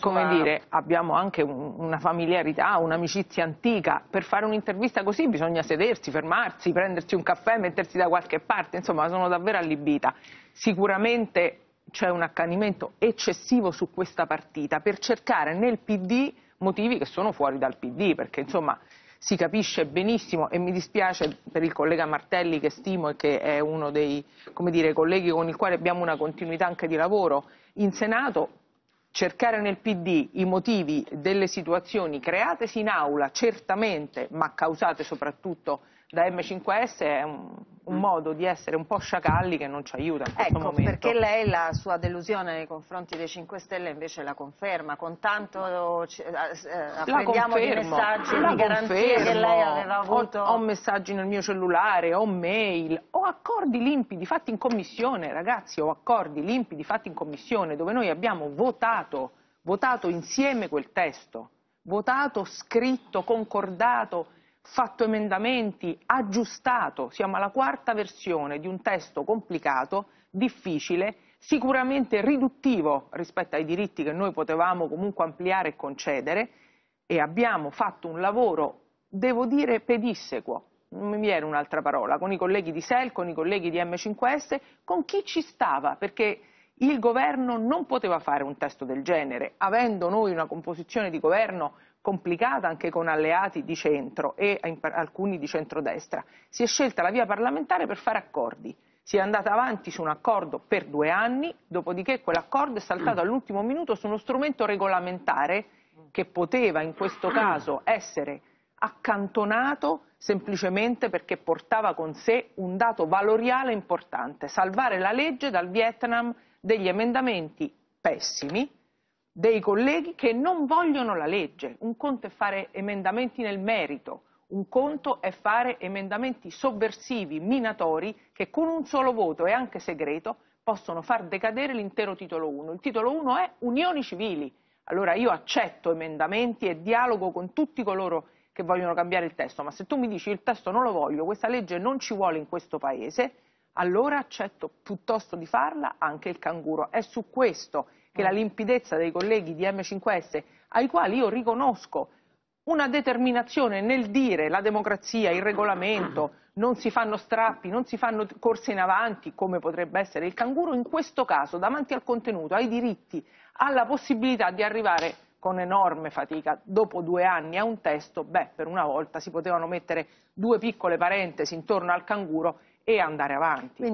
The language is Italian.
come dire, abbiamo anche un, una familiarità, un'amicizia antica. Per fare un'intervista così bisogna sedersi, fermarsi, prendersi un caffè, mettersi da qualche parte. Insomma, sono davvero allibita. Sicuramente c'è un accanimento eccessivo su questa partita per cercare nel PD motivi che sono fuori dal PD, perché insomma si capisce benissimo e mi dispiace per il collega Martelli che stimo e che è uno dei dire, colleghi con il quale abbiamo una continuità anche di lavoro in Senato, cercare nel PD i motivi delle situazioni createsi in aula certamente, ma causate soprattutto da M5S è un, un mm. modo di essere un po' sciacalli che non ci aiuta in questo ecco, Perché lei la sua delusione nei confronti dei 5 Stelle invece la conferma, con tanto eh, eh apprendiamo di messaggi, la di garanzie confermo. che lei aveva avuto. Ho, ho messaggi nel mio cellulare, ho mail, o accordi limpidi fatti in commissione, ragazzi, o accordi limpidi fatti in commissione dove noi abbiamo votato, votato insieme quel testo, votato, scritto, concordato, fatto emendamenti, aggiustato, siamo alla quarta versione di un testo complicato, difficile, sicuramente riduttivo rispetto ai diritti che noi potevamo comunque ampliare e concedere e abbiamo fatto un lavoro, devo dire, pedissequo, non mi viene un'altra parola, con i colleghi di SEL, con i colleghi di M5S, con chi ci stava, perché il governo non poteva fare un testo del genere, avendo noi una composizione di governo complicata anche con alleati di centro e alcuni di centrodestra. Si è scelta la via parlamentare per fare accordi. Si è andata avanti su un accordo per due anni, dopodiché quell'accordo è saltato all'ultimo minuto su uno strumento regolamentare che poteva in questo caso essere accantonato semplicemente perché portava con sé un dato valoriale importante, salvare la legge dal Vietnam degli emendamenti pessimi dei colleghi che non vogliono la legge. Un conto è fare emendamenti nel merito, un conto è fare emendamenti sovversivi, minatori, che con un solo voto e anche segreto possono far decadere l'intero titolo 1. Il titolo 1 è Unioni civili. Allora io accetto emendamenti e dialogo con tutti coloro che vogliono cambiare il testo, ma se tu mi dici il testo non lo voglio, questa legge non ci vuole in questo paese, allora accetto piuttosto di farla anche il canguro. È su questo che mm. la limpidezza dei colleghi di M5S, ai quali io riconosco una determinazione nel dire la democrazia, il regolamento, non si fanno strappi, non si fanno corse in avanti come potrebbe essere il canguro, in questo caso davanti al contenuto, ai diritti, alla possibilità di arrivare con enorme fatica dopo due anni a un testo, beh, per una volta si potevano mettere due piccole parentesi intorno al canguro e andare avanti.